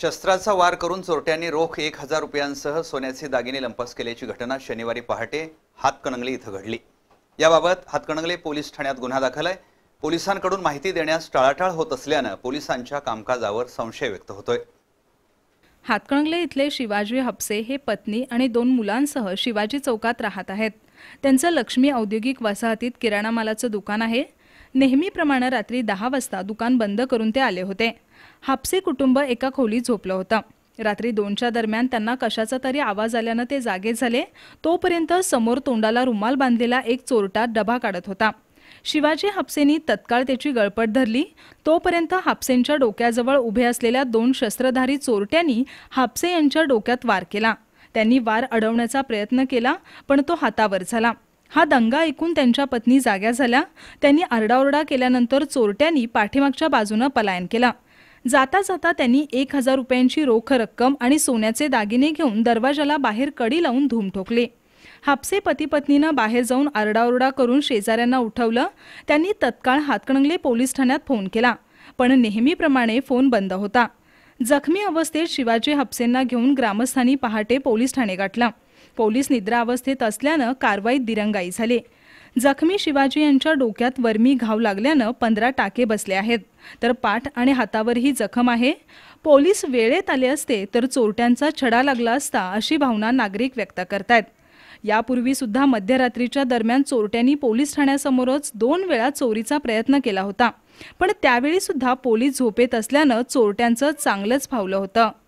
शस्त्राचा वार करून चोरट्यांनी रोख एक हजार रुपयांसह सोन्याचे दागिने लंपास केल्याची घटना शनिवारी पहाटे हातकणंगले इथं घडली याबाबत हातकणंगले पोलीस ठाण्यात गुन्हा दाखल आहे पोलिसांकडून माहिती देण्यास टाळाटाळ होत असल्यानं पोलिसांच्या कामकाजावर संशय व्यक्त होतोय हातकणंगले इथले शिवाजी हपसे हे पत्नी आणि दोन मुलांसह शिवाजी चौकात राहत आहेत त्यांचं लक्ष्मी औद्योगिक वसाहतीत किराणा मालाचं दुकान आहे नेहमीप्रमाणे रात्री दहा वाजता दुकान बंद करून ते आले होते हापसे कुटुंब एका खोलीत झोपलं होतं रात्री दोनच्या दरम्यान त्यांना कशाचा तरी आवाज आल्यानं ते जागे झाले तोपर्यंत समोर तोंडाला रुमाल बांधलेला एक चोरटा डबा काढत होता शिवाजी हापसेंनी तत्काळ त्याची गळपट धरली तोपर्यंत हापसेंच्या डोक्याजवळ उभे असलेल्या दोन शस्त्रधारी चोरट्यांनी हापसे यांच्या डोक्यात वार केला त्यांनी वार अडवण्याचा प्रयत्न केला पण तो हातावर झाला हा दंगा ऐकून त्यांच्या पत्नी जाग्या झाल्या त्यांनी आरडाओरडा केल्यानंतर चोरट्यांनी पाठीमागच्या बाजूनं पलायन केला जाता जाता त्यांनी एक हजार रुपयांची रोख रक्कम आणि सोन्याचे दागिने घेऊन दरवाजाला बाहेर कडी लावून धूम ठोकले हापसे पती पत्नीनं बाहेर जाऊन आरडाओरडा करून शेजाऱ्यांना उठवलं त्यांनी तत्काळ हातकणंगले पोलीस ठाण्यात फोन केला पण नेहमीप्रमाणे फोन बंद होता जखमी अवस्थेत शिवाजी हापसेंना घेऊन ग्रामस्थांनी पहाटे पोलीस ठाणे गाठला पोलीस निद्रावस्थेत असल्यानं कारवाईत दिरंगाई झाली जखमी शिवाजी यांच्या डोक्यात वर्मी घाव लागल्यानं पंधरा टाके बसले आहेत तर पाठ आणि हातावरही जखम आहे पोलीस वेळेत आले असते तर चोरट्यांचा छडा लागला असता अशी भावना नागरिक व्यक्त करतायत यापूर्वी सुद्धा मध्यरात्रीच्या दरम्यान चोरट्यांनी पोलीस ठाण्यासमोरच दोन वेळा चोरीचा प्रयत्न केला होता पण त्यावेळी सुद्धा पोलीस झोपेत असल्यानं चोरट्यांचं चांगलंच फावलं होतं